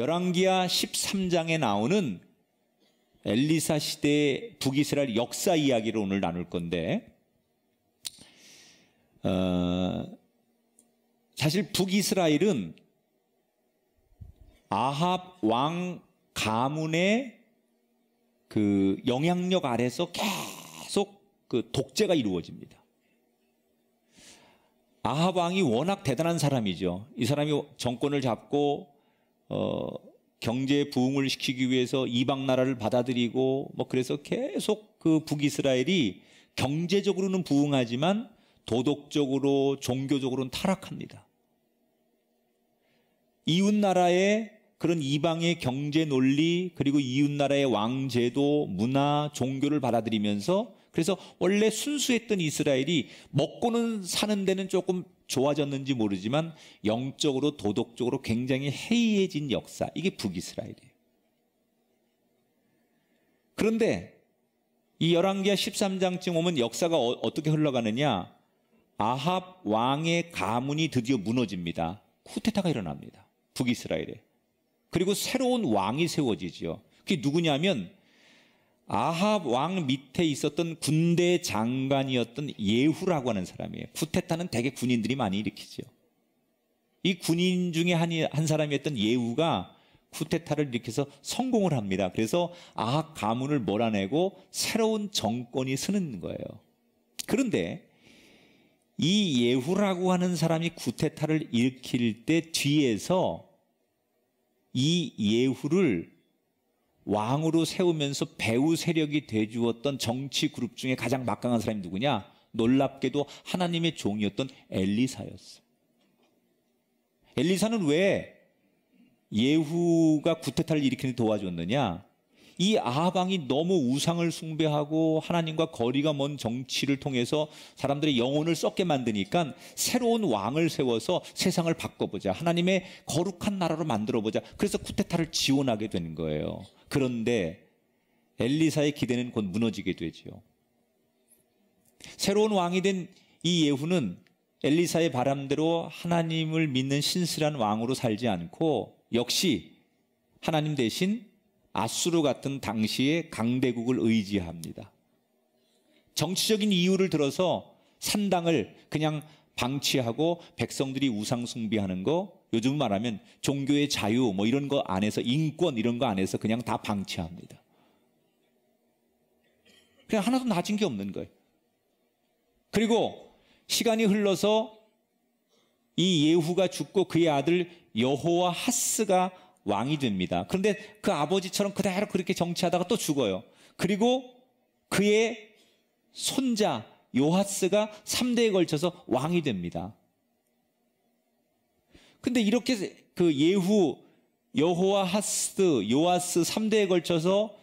열왕기하 13장에 나오는 엘리사 시대의 북이스라엘 역사 이야기를 오늘 나눌 건데 어, 사실 북이스라엘은 아합 왕 가문의 그 영향력 아래서 계속 그 독재가 이루어집니다. 아합 왕이 워낙 대단한 사람이죠. 이 사람이 정권을 잡고 어, 경제 부흥을 시키기 위해서 이방 나라를 받아들이고 뭐 그래서 계속 그 북이스라엘이 경제적으로는 부흥하지만 도덕적으로 종교적으로는 타락합니다. 이웃 나라의 그런 이방의 경제 논리 그리고 이웃 나라의 왕제도 문화 종교를 받아들이면서 그래서 원래 순수했던 이스라엘이 먹고는 사는 데는 조금 좋아졌는지 모르지만 영적으로 도덕적으로 굉장히 해이해진 역사. 이게 북이스라엘이에요. 그런데 이 열왕기하 13장쯤 오면 역사가 어, 떻게 흘러가느냐? 아합 왕의 가문이 드디어 무너집니다. 쿠데타가 일어납니다. 북이스라엘에. 그리고 새로운 왕이 세워지죠 그게 누구냐면 아합 왕 밑에 있었던 군대 장관이었던 예후라고 하는 사람이에요. 쿠테타는 대개 군인들이 많이 일으키죠. 이 군인 중에 한, 한 사람이었던 예후가 쿠테타를 일으켜서 성공을 합니다. 그래서 아합 가문을 몰아내고 새로운 정권이 서는 거예요. 그런데 이 예후라고 하는 사람이 쿠테타를 일으킬 때 뒤에서 이 예후를 왕으로 세우면서 배후 세력이 돼주었던 정치 그룹 중에 가장 막강한 사람이 누구냐? 놀랍게도 하나님의 종이었던 엘리사였어. 엘리사는 왜 예후가 구태타를 일으키는 도와줬느냐? 이 아방이 너무 우상을 숭배하고 하나님과 거리가 먼 정치를 통해서 사람들의 영혼을 썩게 만드니까 새로운 왕을 세워서 세상을 바꿔보자. 하나님의 거룩한 나라로 만들어보자. 그래서 쿠데타를 지원하게 된 거예요. 그런데 엘리사의 기대는 곧 무너지게 되지요. 새로운 왕이 된 이 예후는 엘리사의 바람대로 하나님을 믿는 신실한 왕으로 살지 않고 역시 하나님 대신 아수르 같은 당시의 강대국을 의지합니다. 정치적인 이유를 들어서 산당을 그냥 방치하고 백성들이 우상숭배하는 거 요즘 말하면 종교의 자유 뭐 이런 거 안에서 인권 이런 거 안에서 그냥 다 방치합니다. 그냥 하나도 낮은 게 없는 거예요. 그리고 시간이 흘러서 이 예후가 죽고 그의 아들 여호와 하스가 왕이 됩니다. 그런데 그 아버지처럼 그대로 그렇게 정치하다가 또 죽어요. 그리고 그의 손자 요하스가 3대에 걸쳐서 왕이 됩니다. 근데 이렇게 그 예후, 여호와 하스, 요아스 3대에 걸쳐서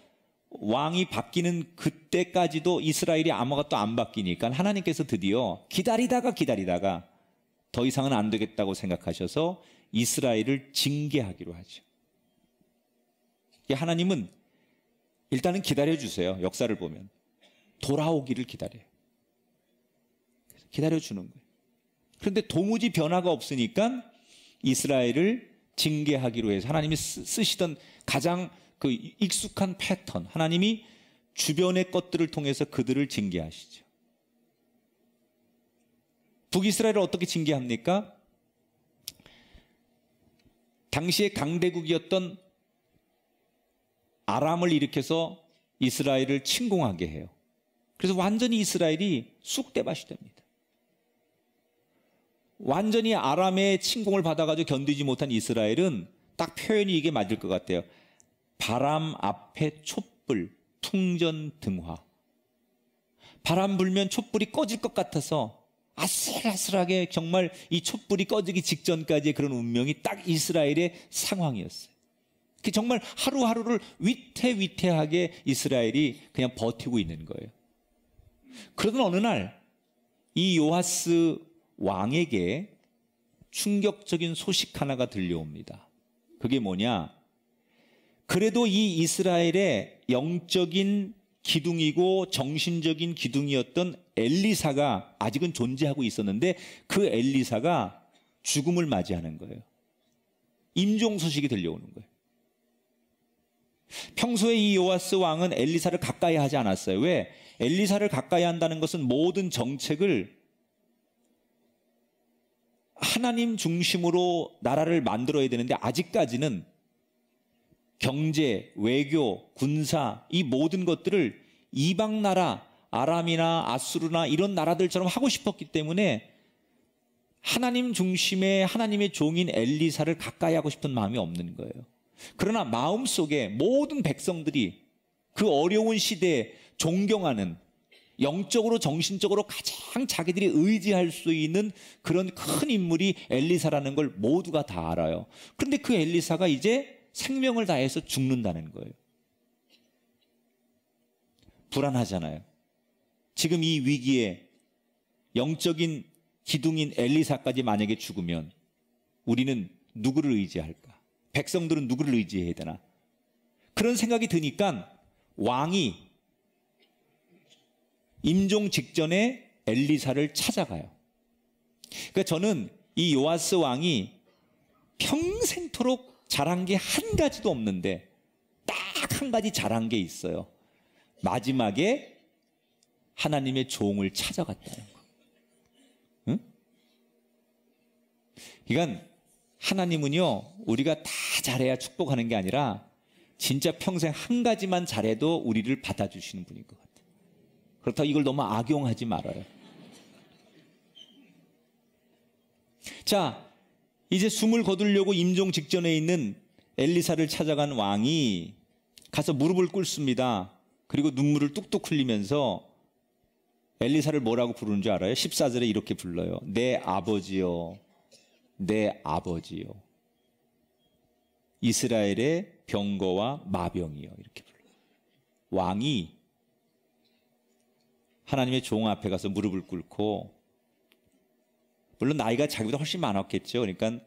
왕이 바뀌는 그때까지도 이스라엘이 아무것도 안 바뀌니까 하나님께서 드디어 기다리다가 기다리다가 더 이상은 안 되겠다고 생각하셔서 이스라엘을 징계하기로 하죠. 하나님은 일단은 기다려주세요. 역사를 보면. 돌아오기를 기다려요. 기다려주는 거예요. 그런데 도무지 변화가 없으니까 이스라엘을 징계하기로 해서 하나님이 쓰시던 가장 그 익숙한 패턴 하나님이 주변의 것들을 통해서 그들을 징계하시죠. 북이스라엘을 어떻게 징계합니까? 당시에 강대국이었던 아람을 일으켜서 이스라엘을 침공하게 해요. 그래서 완전히 이스라엘이 쑥대밭이 됩니다. 완전히 아람의 침공을 받아가지고 견디지 못한 이스라엘은 딱 표현이 이게 맞을 것 같아요. 바람 앞에 촛불, 풍전 등화. 바람 불면 촛불이 꺼질 것 같아서 아슬아슬하게 정말 이 촛불이 꺼지기 직전까지의 그런 운명이 딱 이스라엘의 상황이었어요. 그 정말 하루하루를 위태위태하게 이스라엘이 그냥 버티고 있는 거예요. 그러던 어느 날 이 요하스 왕에게 충격적인 소식 하나가 들려옵니다. 그게 뭐냐? 그래도 이 이스라엘의 영적인 기둥이고 정신적인 기둥이었던 엘리사가 아직은 존재하고 있었는데 그 엘리사가 죽음을 맞이하는 거예요. 임종 소식이 들려오는 거예요. 평소에 이 요아스 왕은 엘리사를 가까이 하지 않았어요. 왜? 엘리사를 가까이 한다는 것은 모든 정책을 하나님 중심으로 나라를 만들어야 되는데 아직까지는 경제, 외교, 군사 이 모든 것들을 이방 나라 아람이나 아수르나 이런 나라들처럼 하고 싶었기 때문에 하나님 중심의 하나님의 종인 엘리사를 가까이 하고 싶은 마음이 없는 거예요. 그러나 마음속에 모든 백성들이 그 어려운 시대에 존경하는 영적으로 정신적으로 가장 자기들이 의지할 수 있는 그런 큰 인물이 엘리사라는 걸 모두가 다 알아요. 그런데 그 엘리사가 이제 생명을 다해서 죽는다는 거예요. 불안하잖아요. 지금 이 위기에 영적인 기둥인 엘리사까지 만약에 죽으면 우리는 누구를 의지할까? 백성들은 누구를 의지해야 되나? 그런 생각이 드니까 왕이 임종 직전에 엘리사를 찾아가요. 그러니까 저는 이 요아스 왕이 평생토록 잘한 게 한 가지도 없는데 딱 한 가지 잘한 게 있어요. 마지막에 하나님의 종을 찾아갔다는 거. 응? 그러 그러니까 하나님은요 우리가 다 잘해야 축복하는 게 아니라 진짜 평생 한 가지만 잘해도 우리를 받아주시는 분인 거예요. 그렇다 이걸 너무 악용하지 말아요. 자, 이제 숨을 거두려고 임종 직전에 있는 엘리사를 찾아간 왕이 가서 무릎을 꿇습니다. 그리고 눈물을 뚝뚝 흘리면서 엘리사를 뭐라고 부르는 줄 알아요? 14절에 이렇게 불러요. 내 아버지요. 내 아버지요. 이스라엘의 병거와 마병이요. 이렇게 불러요. 왕이 하나님의 종 앞에 가서 무릎을 꿇고 물론 나이가 자기보다 훨씬 많았겠죠. 그러니까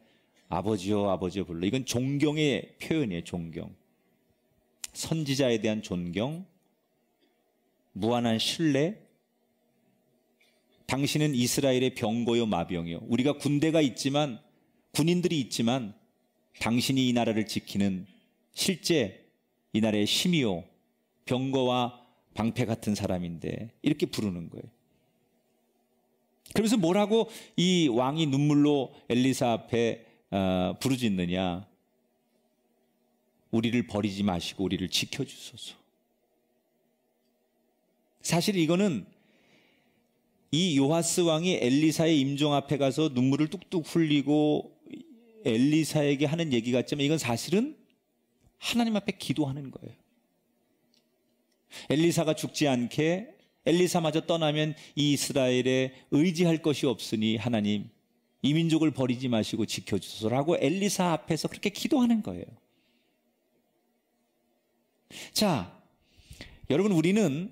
아버지요, 아버지요 불러. 이건 존경의 표현이에요, 존경. 선지자에 대한 존경, 무한한 신뢰. 당신은 이스라엘의 병거요, 마병이요. 우리가 군대가 있지만 군인들이 있지만 당신이 이 나라를 지키는 실제 이 나라의 힘이요, 병거와 방패 같은 사람인데 이렇게 부르는 거예요. 그래서 뭐라고 이 왕이 눈물로 엘리사 앞에 어, 부르짖느냐? 우리를 버리지 마시고 우리를 지켜주소서. 사실 이거는 이 요하스 왕이 엘리사의 임종 앞에 가서 눈물을 뚝뚝 흘리고 엘리사에게 하는 얘기 같지만 이건 사실은 하나님 앞에 기도하는 거예요. 엘리사가 죽지 않게 엘리사마저 떠나면 이 이스라엘에 의지할 것이 없으니 하나님 이 민족을 버리지 마시고 지켜주소서라고 엘리사 앞에서 그렇게 기도하는 거예요. 자, 여러분 우리는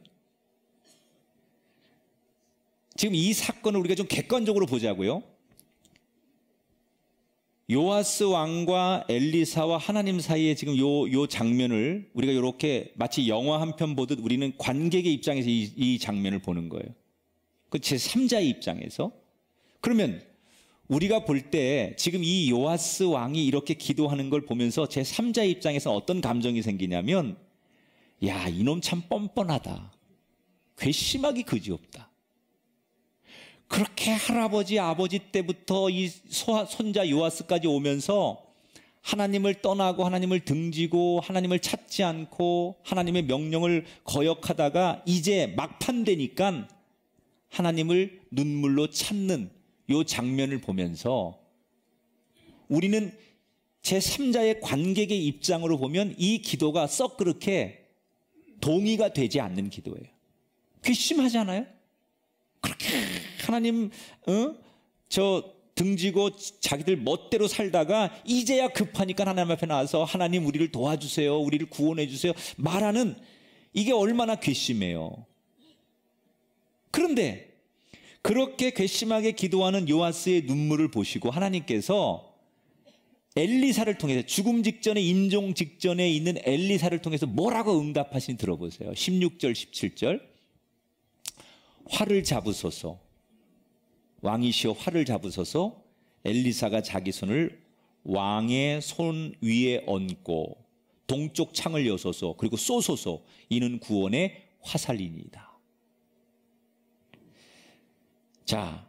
지금 이 사건을 우리가 좀 객관적으로 보자고요. 요아스 왕과 엘리사와 하나님 사이에 지금 요, 요 장면을 우리가 이렇게 마치 영화 한 편 보듯 우리는 관객의 입장에서 이, 이 장면을 보는 거예요. 그 제3자의 입장에서. 그러면 우리가 볼 때 지금 이 요아스 왕이 이렇게 기도하는 걸 보면서 제3자의 입장에서 어떤 감정이 생기냐면, 야, 이놈 참 뻔뻔하다. 괘씸하기 그지없다. 그렇게 할아버지, 아버지 때부터 이 손자 요아스까지 오면서 하나님을 떠나고 하나님을 등지고 하나님을 찾지 않고 하나님의 명령을 거역하다가 이제 막판 되니까 하나님을 눈물로 찾는 요 장면을 보면서 우리는 제3자의 관객의 입장으로 보면 이 기도가 썩 그렇게 동의가 되지 않는 기도예요. 괘씸하지 않아요? 그렇게 하나님 어? 저 등지고 자기들 멋대로 살다가 이제야 급하니까 하나님 앞에 나와서 하나님 우리를 도와주세요. 우리를 구원해 주세요. 말하는 이게 얼마나 괘씸해요. 그런데 그렇게 괘씸하게 기도하는 요아스의 눈물을 보시고 하나님께서 엘리사를 통해서 죽음 직전에 임종 직전에 있는 엘리사를 통해서 뭐라고 응답하신 지 들어보세요. 16절 17절 화를 잡으소서 왕이시여 활을 잡으소서 엘리사가 자기 손을 왕의 손 위에 얹고 동쪽 창을 여소서 그리고 쏘소서 이는 구원의 화살이니이다. 자,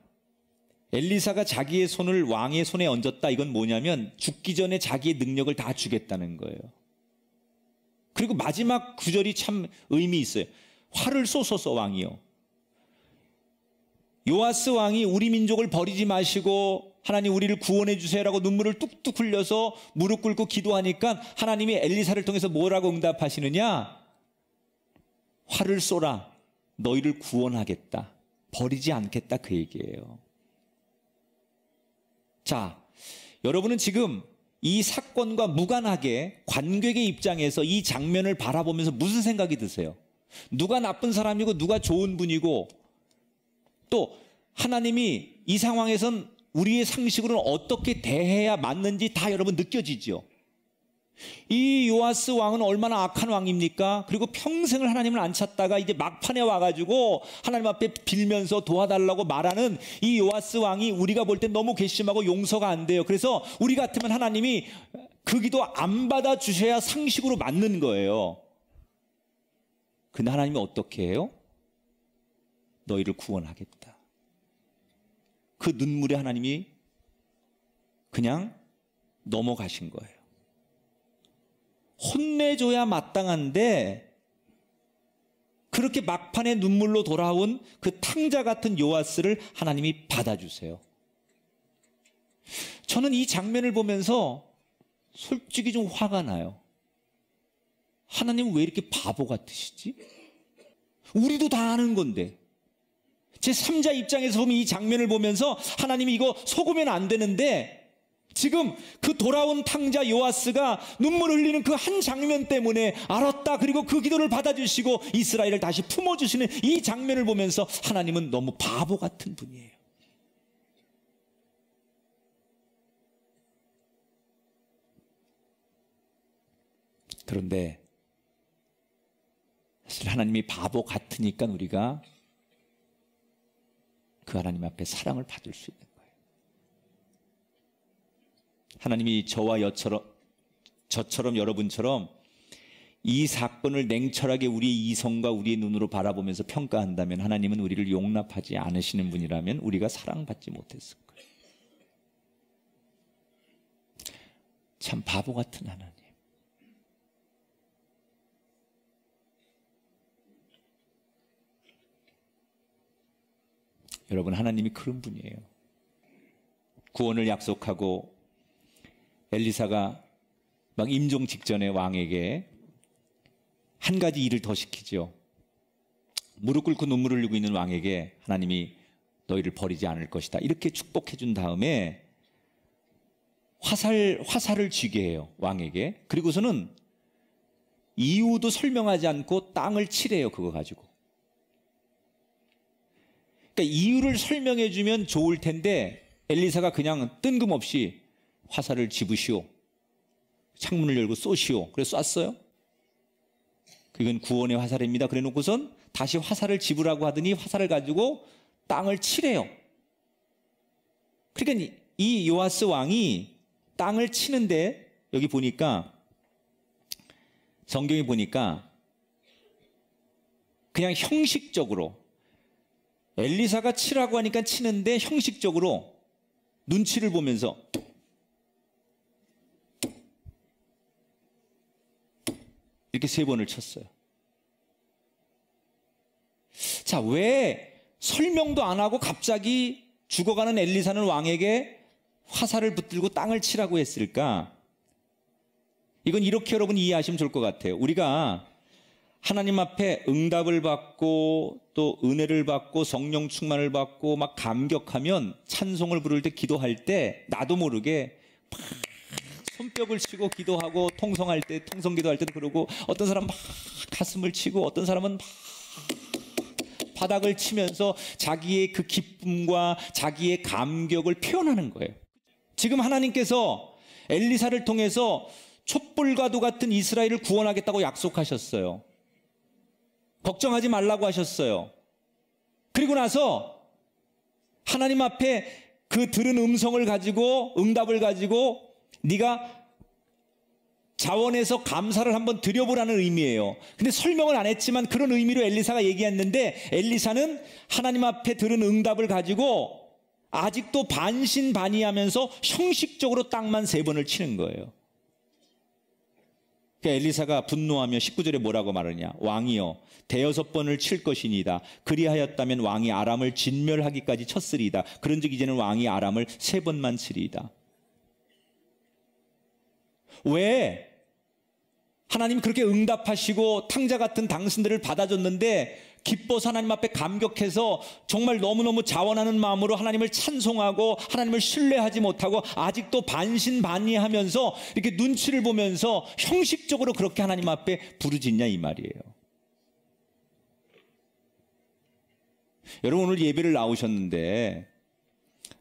엘리사가 자기의 손을 왕의 손에 얹었다. 이건 뭐냐면 죽기 전에 자기의 능력을 다 주겠다는 거예요. 그리고 마지막 구절이 참 의미 있어요. 활을 쏘소서 왕이요. 요아스 왕이 우리 민족을 버리지 마시고 하나님 우리를 구원해 주세요라고 눈물을 뚝뚝 흘려서 무릎 꿇고 기도하니까 하나님이 엘리사를 통해서 뭐라고 응답하시느냐? 화를 쏘라. 너희를 구원하겠다. 버리지 않겠다 그 얘기예요. 자, 여러분은 지금 이 사건과 무관하게 관객의 입장에서 이 장면을 바라보면서 무슨 생각이 드세요? 누가 나쁜 사람이고 누가 좋은 분이고 또 하나님이 이 상황에선 우리의 상식으로는 어떻게 대해야 맞는지 다 여러분 느껴지죠. 이 요아스 왕은 얼마나 악한 왕입니까? 그리고 평생을 하나님을 안 찾다가 이제 막판에 와가지고 하나님 앞에 빌면서 도와달라고 말하는 이 요아스 왕이 우리가 볼 때 너무 괘씸하고 용서가 안 돼요. 그래서 우리 같으면 하나님이 그 기도 안 받아주셔야 상식으로 맞는 거예요. 근데 하나님이 어떻게 해요? 너희를 구원하겠다. 그 눈물에 하나님이 그냥 넘어가신 거예요. 혼내줘야 마땅한데 그렇게 막판에 눈물로 돌아온 그 탕자 같은 요아스를 하나님이 받아주세요. 저는 이 장면을 보면서 솔직히 좀 화가 나요. 하나님 왜 이렇게 바보 같으시지? 우리도 다 아는 건데. 제3자 입장에서 보면 이 장면을 보면서 하나님이 이거 속으면 안 되는데 지금 그 돌아온 탕자 요아스가 눈물 흘리는 그 한 장면 때문에 알았다. 그리고 그 기도를 받아주시고 이스라엘을 다시 품어주시는 이 장면을 보면서 하나님은 너무 바보 같은 분이에요. 그런데 사실 하나님이 바보 같으니까 우리가 그 하나님 앞에 사랑을 받을 수 있는 거예요. 하나님이 저와 여처럼, 저처럼 여러분처럼 이 사건을 냉철하게 우리의 이성과 우리의 눈으로 바라보면서 평가한다면 하나님은 우리를 용납하지 않으시는 분이라면 우리가 사랑받지 못했을 거예요. 참 바보 같은 하나님. 여러분 하나님이 그런 분이에요. 구원을 약속하고 엘리사가 막 임종 직전에 왕에게 한 가지 일을 더 시키죠. 무릎 꿇고 눈물을 흘리고 있는 왕에게 하나님이 너희를 버리지 않을 것이다. 이렇게 축복해 준 다음에 화살 화살을 쥐게 해요. 왕에게. 그리고서는 이유도 설명하지 않고 땅을 칠해요. 그거 가지고. 그러니까 이유를 설명해 주면 좋을 텐데 엘리사가 그냥 뜬금없이 화살을 집으시오. 창문을 열고 쏘시오. 그래서 쐈어요. 그건 구원의 화살입니다. 그래 놓고선 다시 화살을 집으라고 하더니 화살을 가지고 땅을 치래요. 그러니까 이요하스 왕이 땅을 치는데 여기 보니까 성경에 보니까 그냥 형식적으로 엘리사가 치라고 하니까 치는데 형식적으로 눈치를 보면서 이렇게 세 번을 쳤어요. 자, 왜 설명도 안 하고 갑자기 죽어가는 엘리사는 왕에게 화살을 붙들고 땅을 치라고 했을까? 이건 이렇게 여러분 이해하시면 좋을 것 같아요. 우리가 하나님 앞에 응답을 받고 또 은혜를 받고 성령 충만을 받고 막 감격하면 찬송을 부를 때 기도할 때 나도 모르게 막 손뼉을 치고 기도하고 통성할 때 통성 기도할 때도 그러고 어떤 사람 막 가슴을 치고 어떤 사람은 막 바닥을 치면서 자기의 그 기쁨과 자기의 감격을 표현하는 거예요. 지금 하나님께서 엘리사를 통해서 촛불과도 같은 이스라엘을 구원하겠다고 약속하셨어요. 걱정하지 말라고 하셨어요. 그리고 나서 하나님 앞에 그 들은 음성을 가지고 응답을 가지고 네가 자원에서 감사를 한번 드려보라는 의미예요. 근데 설명을 안 했지만 그런 의미로 엘리사가 얘기했는데 엘리사는 하나님 앞에 들은 응답을 가지고 아직도 반신반의하면서 형식적으로 땅만 세 번을 치는 거예요. 그 엘리사가 분노하며 19절에 뭐라고 말하냐. 왕이여, 대여섯 번을 칠 것이니다. 그리하였다면 왕이 아람을 진멸하기까지 쳤으리이다. 그런 즉 이제는 왕이 아람을 세 번만 치리이다. 왜 하나님 그렇게 응답하시고 탕자 같은 당신들을 받아줬는데 기뻐서 하나님 앞에 감격해서 정말 너무너무 자원하는 마음으로 하나님을 찬송하고 하나님을 신뢰하지 못하고 아직도 반신반의하면서 이렇게 눈치를 보면서 형식적으로 그렇게 하나님 앞에 부르짖냐 이 말이에요. 여러분 오늘 예배를 나오셨는데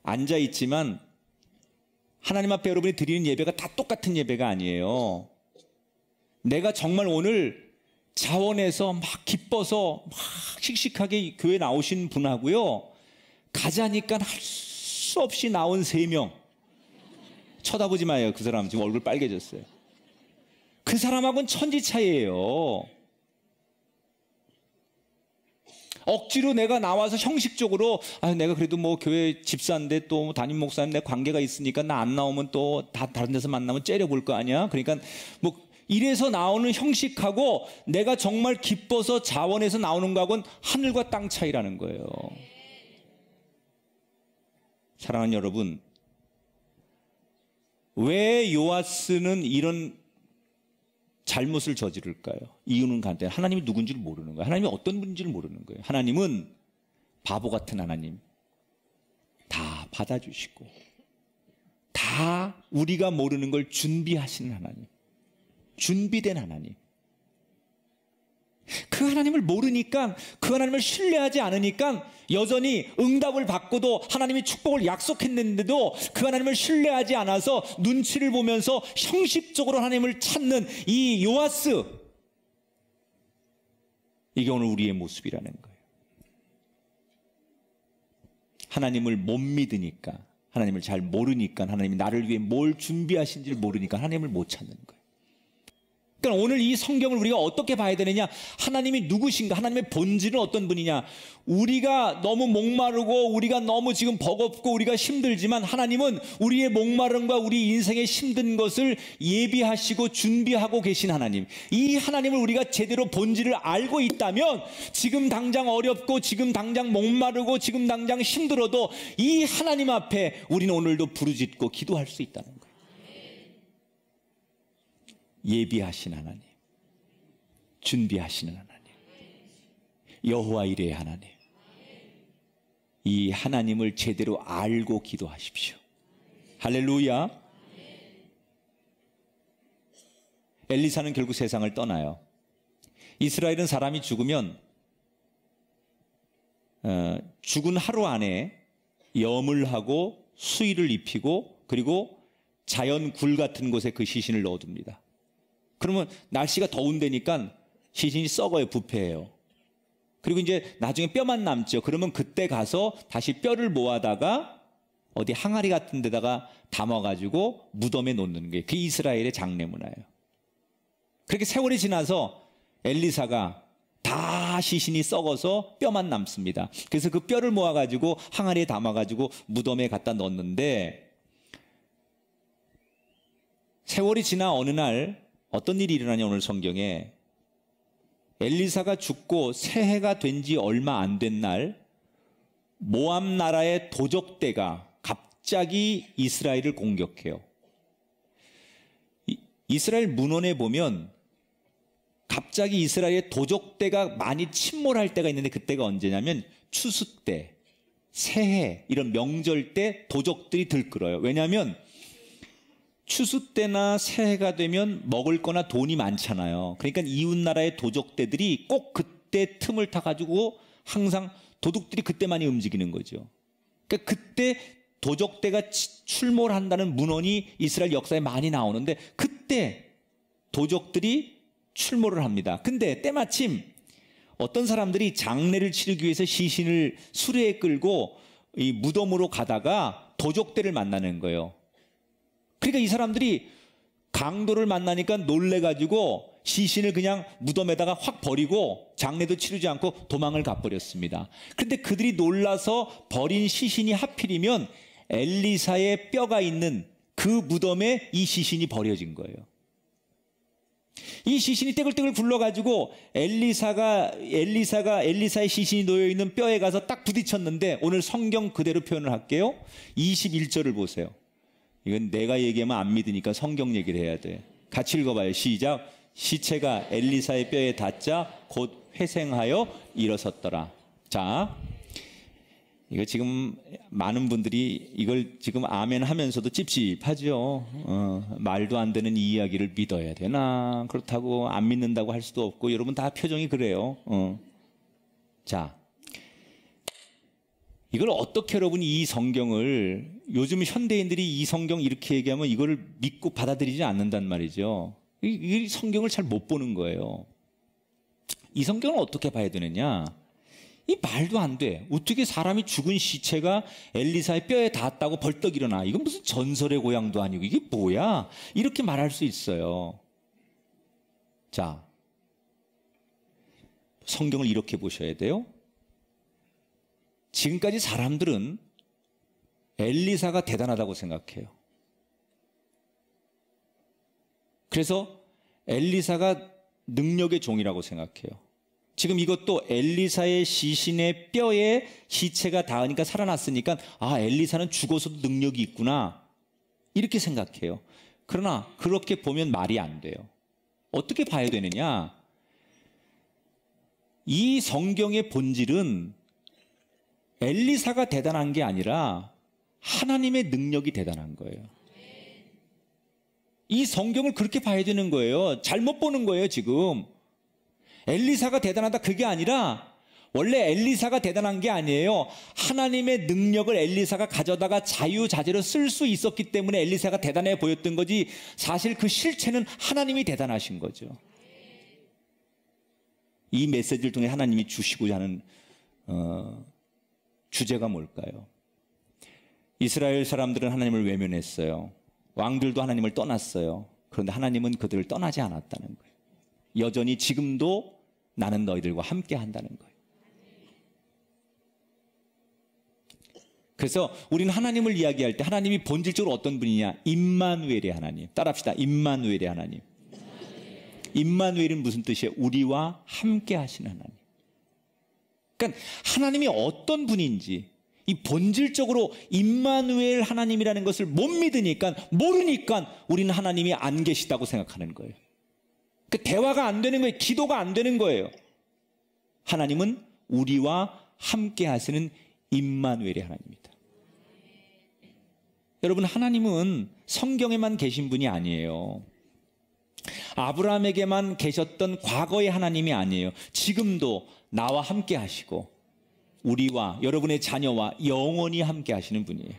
앉아 있지만 하나님 앞에 여러분이 드리는 예배가 다 똑같은 예배가 아니에요. 내가 정말 오늘 자원해서 막 기뻐서 막 씩씩하게 교회 나오신 분하고요. 가자니까 할 수 없이 나온 세 명. 쳐다보지 마요. 그 사람 지금 얼굴 빨개졌어요. 그 사람하고는 천지 차이예요. 억지로 내가 나와서 형식적으로 아 내가 그래도 뭐 교회 집사인데 또 뭐 담임 목사님 내 관계가 있으니까 나 안 나오면 또 다 다른 데서 만나면 째려볼 거 아니야. 그러니까 뭐 이래서 나오는 형식하고 내가 정말 기뻐서 자원해서 나오는 거하고는 하늘과 땅 차이라는 거예요. 사랑하는 여러분, 왜 요아스는 이런 잘못을 저지를까요? 이유는 간단해. 하나님이 누군지를 모르는 거예요. 하나님이 어떤 분인지를 모르는 거예요. 하나님은 바보 같은 하나님. 다 받아주시고, 다 우리가 모르는 걸 준비하시는 하나님. 준비된 하나님. 그 하나님을 모르니까 그 하나님을 신뢰하지 않으니까 여전히 응답을 받고도 하나님이 축복을 약속했는데도 그 하나님을 신뢰하지 않아서 눈치를 보면서 형식적으로 하나님을 찾는 이 요아스 이게 오늘 우리의 모습이라는 거예요. 하나님을 못 믿으니까 하나님을 잘 모르니까 하나님이 나를 위해 뭘 준비하신지를 모르니까 하나님을 못 찾는 거예요. 그러니까 오늘 이 성경을 우리가 어떻게 봐야 되느냐? 하나님이 누구신가? 하나님의 본질은 어떤 분이냐? 우리가 너무 목마르고 우리가 너무 지금 버겁고 우리가 힘들지만 하나님은 우리의 목마름과 우리 인생의 힘든 것을 예비하시고 준비하고 계신 하나님. 이 하나님을 우리가 제대로 본질을 알고 있다면 지금 당장 어렵고 지금 당장 목마르고 지금 당장 힘들어도 이 하나님 앞에 우리는 오늘도 부르짖고 기도할 수 있다는 예비하신 하나님, 준비하시는 하나님, 여호와 이레의 하나님. 이 하나님을 제대로 알고 기도하십시오. 할렐루야. 엘리사는 결국 세상을 떠나요. 이스라엘은 사람이 죽으면 어, 죽은 하루 안에 염을 하고 수의를 입히고 그리고 자연 굴 같은 곳에 그 시신을 넣어둡니다. 그러면 날씨가 더운데니까 시신이 썩어요. 부패해요. 그리고 이제 나중에 뼈만 남죠. 그러면 그때 가서 다시 뼈를 모아다가 어디 항아리 같은 데다가 담아가지고 무덤에 놓는 게 그 이스라엘의 장례 문화예요. 그렇게 세월이 지나서 엘리사가 다 시신이 썩어서 뼈만 남습니다. 그래서 그 뼈를 모아가지고 항아리에 담아가지고 무덤에 갖다 넣었는데 세월이 지나 어느 날 어떤 일이 일어나냐 오늘 성경에 엘리사가 죽고 새해가 된 지 얼마 안 된 날 모함 나라의 도적대가 갑자기 이스라엘을 공격해요. 이스라엘 문헌에 보면 갑자기 이스라엘의 도적대가 많이 침몰할 때가 있는데 그때가 언제냐면 추수 때, 새해 이런 명절 때 도적들이 들끓어요. 왜냐하면 추수 때나 새해가 되면 먹을 거나 돈이 많잖아요. 그러니까 이웃나라의 도적대들이 꼭 그때 틈을 타가지고 항상 도둑들이 그때만이 움직이는 거죠. 그러니까 그때 도적대가 출몰한다는 문헌이 이스라엘 역사에 많이 나오는데 그때 도적들이 출몰을 합니다. 근데 때마침 어떤 사람들이 장례를 치르기 위해서 시신을 수레에 끌고 이 무덤으로 가다가 도적대를 만나는 거예요. 그러니까 이 사람들이 강도를 만나니까 놀래가지고 시신을 그냥 무덤에다가 확 버리고 장례도 치르지 않고 도망을 가버렸습니다. 그런데 그들이 놀라서 버린 시신이 하필이면 엘리사의 뼈가 있는 그 무덤에 이 시신이 버려진 거예요. 이 시신이 떼글떼글 굴러가지고 엘리사가 엘리사가 엘리사의 시신이 놓여 있는 뼈에 가서 딱 부딪혔는데 오늘 성경 그대로 표현을 할게요. 21절을 보세요. 이건 내가 얘기하면 안 믿으니까 성경 얘기를 해야 돼. 같이 읽어봐요. 시작. 시체가 엘리사의 뼈에 닿자 곧 회생하여 일어섰더라. 자, 이거 지금 많은 분들이 이걸 지금 아멘 하면서도 찝찝하죠. 어, 말도 안 되는 이야기를 믿어야 되나. 그렇다고 안 믿는다고 할 수도 없고, 여러분 다 표정이 그래요. 어. 자, 이걸 어떻게 여러분 이 성경을 요즘 현대인들이 이 성경 이렇게 얘기하면 이거를 믿고 받아들이지 않는단 말이죠. 이 성경을 잘 못 보는 거예요. 이 성경을 어떻게 봐야 되느냐? 이 말도 안 돼. 어떻게 사람이 죽은 시체가 엘리사의 뼈에 닿았다고 벌떡 일어나. 이건 무슨 전설의 고향도 아니고 이게 뭐야? 이렇게 말할 수 있어요. 자. 성경을 이렇게 보셔야 돼요. 지금까지 사람들은 엘리사가 대단하다고 생각해요. 그래서 엘리사가 능력의 종이라고 생각해요. 지금 이것도 엘리사의 시신의 뼈에 시체가 닿으니까 살아났으니까 아, 엘리사는 죽어서도 능력이 있구나. 이렇게 생각해요. 그러나 그렇게 보면 말이 안 돼요. 어떻게 봐야 되느냐? 이 성경의 본질은 엘리사가 대단한 게 아니라 하나님의 능력이 대단한 거예요. 이 성경을 그렇게 봐야 되는 거예요. 잘못 보는 거예요, 지금. 엘리사가 대단하다 그게 아니라 원래 엘리사가 대단한 게 아니에요. 하나님의 능력을 엘리사가 가져다가 자유자재로 쓸 수 있었기 때문에 엘리사가 대단해 보였던 거지 사실 그 실체는 하나님이 대단하신 거죠. 이 메시지를 통해 하나님이 주시고자 하는 어, 주제가 뭘까요? 이스라엘 사람들은 하나님을 외면했어요. 왕들도 하나님을 떠났어요. 그런데 하나님은 그들을 떠나지 않았다는 거예요. 여전히 지금도 나는 너희들과 함께 한다는 거예요. 그래서 우리는 하나님을 이야기할 때 하나님이 본질적으로 어떤 분이냐? 임만웰의 하나님. 따라합시다. 임만웰의 하나님. 임만웰은 무슨 뜻이에요? 우리와 함께 하시는 하나님. 그러니까 하나님이 어떤 분인지 이 본질적으로 임마누엘 하나님이라는 것을 못 믿으니까 모르니까 우리는 하나님이 안 계시다고 생각하는 거예요. 그 대화가 안 되는 거예요. 기도가 안 되는 거예요. 하나님은 우리와 함께 하시는 임마누엘의 하나님입니다. 여러분 하나님은 성경에만 계신 분이 아니에요. 아브라함에게만 계셨던 과거의 하나님이 아니에요. 지금도 나와 함께 하시고 우리와 여러분의 자녀와 영원히 함께 하시는 분이에요.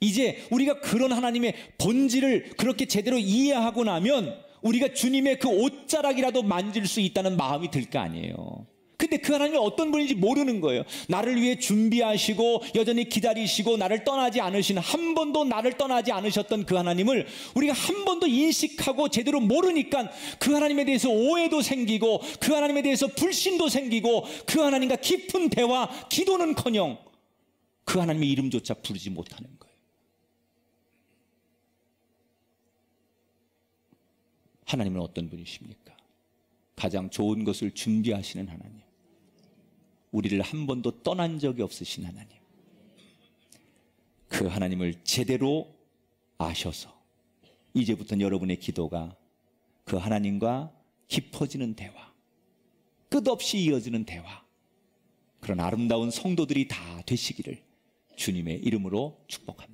이제 우리가 그런 하나님의 본질을 그렇게 제대로 이해하고 나면 우리가 주님의 그 옷자락이라도 만질 수 있다는 마음이 들 거 아니에요. 근데 그 하나님이 어떤 분인지 모르는 거예요. 나를 위해 준비하시고 여전히 기다리시고 나를 떠나지 않으신 한 번도 나를 떠나지 않으셨던 그 하나님을 우리가 한 번도 인식하고 제대로 모르니까 그 하나님에 대해서 오해도 생기고 그 하나님에 대해서 불신도 생기고 그 하나님과 깊은 대화, 기도는커녕 그 하나님의 이름조차 부르지 못하는 거예요. 하나님은 어떤 분이십니까? 가장 좋은 것을 준비하시는 하나님. 우리를 한 번도 떠난 적이 없으신 하나님. 그 하나님을 제대로 아셔서 이제부터는 여러분의 기도가 그 하나님과 깊어지는 대화, 끝없이 이어지는 대화, 그런 아름다운 성도들이 다 되시기를 주님의 이름으로 축복합니다.